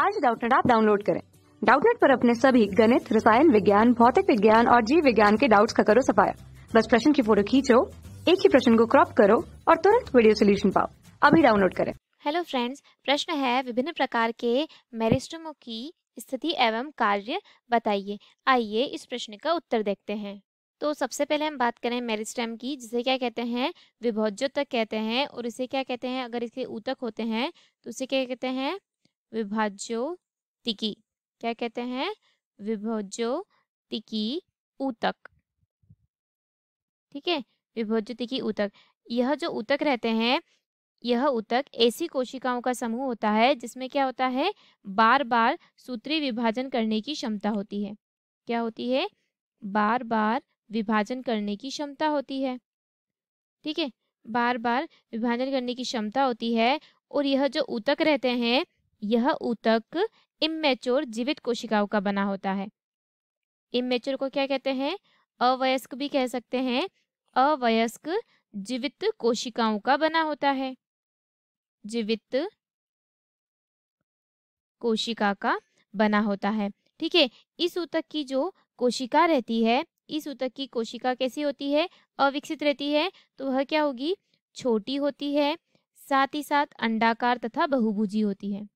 आज डाउटनेट आप डाउनलोड करें डाउटनेट पर अपने सभी गणित रसायन विज्ञान भौतिक विज्ञान और जीव विज्ञान के डाउट्स का करो सफाया बस प्रश्न की फोटो खींचो एक ही प्रश्न को क्रॉप करो और तुरंत वीडियो सोल्यूशन पाओ अभी डाउनलोड करें हेलो फ्रेंड्स प्रश्न है विभिन्न प्रकार के मेरिस्टमों की स्थिति एवं कार्य बताइए आइए इस प्रश्न का उत्तर देखते हैं तो सबसे पहले हम बात करें मेरिस्टेम की जिसे क्या कहते हैं विभोज्योतक कहते हैं और इसे क्या कहते हैं अगर इसके ऊतक होते हैं तो उसे क्या कहते हैं विभाज्यो तिकी क्या कहते हैं विभाज्यो तिकी ऊतक ठीक है विभोज्य तिकी ऊतक यह जो ऊतक रहते हैं यह ऊतक ऐसी कोशिकाओं का समूह होता है जिसमें क्या होता है बार बार सूत्री विभाजन करने की क्षमता होती है क्या होती है बार बार विभाजन करने की क्षमता होती है ठीक है बार बार विभाजन करने की क्षमता होती है और यह जो ऊतक रहते हैं यह ऊतक इमेच्योर जीवित कोशिकाओं का बना होता है इमेच्योर को क्या कहते हैं अवयस्क भी कह सकते हैं अवयस्क जीवित कोशिकाओं का बना होता है जीवित कोशिका का बना होता है ठीक है इस ऊतक की जो कोशिका रहती है इस ऊतक की कोशिका कैसी होती है अविकसित रहती है तो वह क्या होगी छोटी होती है साथ ही साथ अंडाकार तथा बहुभुजी होती है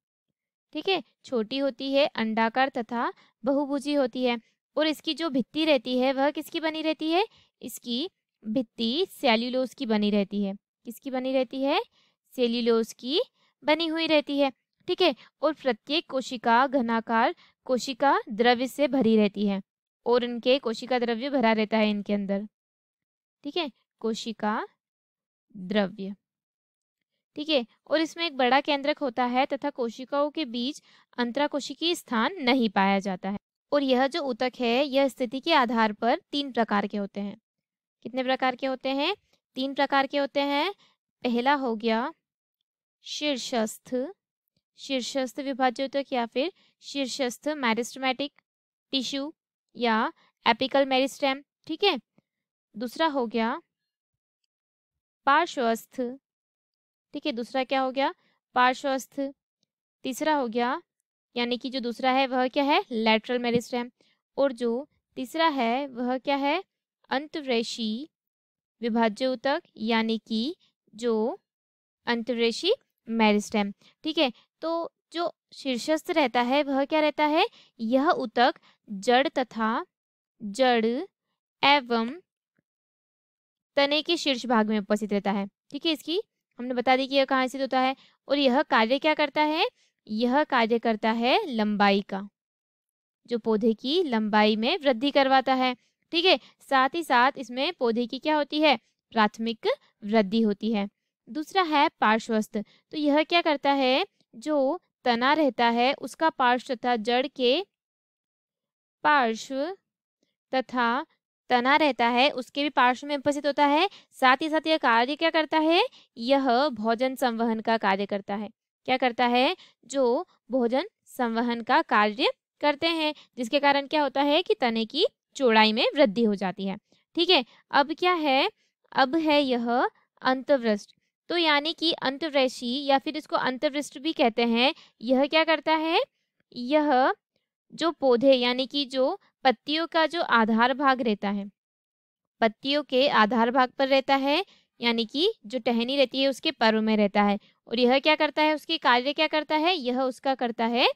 ठीक है छोटी होती है अंडाकार तथा बहुभुजी होती है और इसकी जो भित्ति रहती है वह किसकी बनी रहती है इसकी भित्ति सेल्यूलोस की बनी रहती है किसकी बनी रहती है सेल्यूलोस की बनी हुई रहती है ठीक है और प्रत्येक कोशिका घनाकार कोशिका द्रव्य से भरी रहती है और इनके कोशिका द्रव्य भरा रहता है इनके अंदर ठीक है कोशिका द्रव्य ठीक है और इसमें एक बड़ा केंद्रक होता है तथा कोशिकाओं के बीच अंतराकोशिकीय स्थान नहीं पाया जाता है और यह जो ऊतक है यह स्थिति के आधार पर तीन प्रकार के होते हैं कितने प्रकार के होते हैं तीन प्रकार के होते हैं पहला हो गया शीर्षस्थ शीर्षस्थ विभाज्य ऊतक या फिर शीर्षस्थ मैरिस्टमैटिक टिश्यू या एपिकल मेरिस्टेम ठीक है दूसरा हो गया पार्श्वस्थ ठीक है दूसरा क्या हो गया पार्श्वस्थ तीसरा हो गया यानी कि जो दूसरा है वह क्या है लेटरल मेरिस्टेम और जो तीसरा है वह क्या है अंतरेशी विभाज्य उतक यानी कि जो अंतरेशी मेरिस्टेम ठीक है तो जो शीर्षस्थ रहता है वह क्या रहता है यह उतक जड़ तथा जड़ एवं तने के शीर्ष भाग में उपस्थित रहता है ठीक है इसकी हमने बता दी कि यह कहाँ स्थित होता है और यह कार्य क्या करता है यह कार्य करता है लंबाई का जो पौधे की लंबाई में वृद्धि करवाता है ठीक है साथ ही साथ इसमें पौधे की क्या होती है प्राथमिक वृद्धि होती है दूसरा है पार्श्वस्थ तो यह क्या करता है जो तना रहता है उसका पार्श्व तथा जड़ के पार्श्व तथा तना रहता है उसके भी पार्श्व में उपस्थित होता है साथ ही साथ यह कार्य क्या करता है यह भोजन संवहन का कार्य करता है क्या करता है जो भोजन संवहन का कार्य करते हैं जिसके कारण क्या होता है कि तने की चौड़ाई में वृद्धि हो जाती है ठीक है अब क्या है अब है यह अंतवृष्ट तो यानी कि अंतवृषि या फिर इसको अंतवृष्ट भी कहते हैं यह क्या करता है यह जो पौधे यानी कि जो पत्तियों का जो आधार भाग रहता है पत्तियों के आधार भाग पर रहता है यानी कि जो टहनी रहती है उसके पर्व में रहता है और यह क्या करता है उसके कार्य क्या करता है यह उसका करता है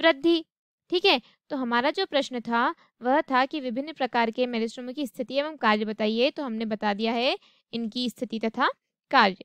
वृद्धि ठीक है तो हमारा जो प्रश्न था वह था कि विभिन्न प्रकार के मेरिस्ट्रोम की स्थिति एवं कार्य बताइए तो हमने बता दिया है इनकी स्थिति तथा कार्य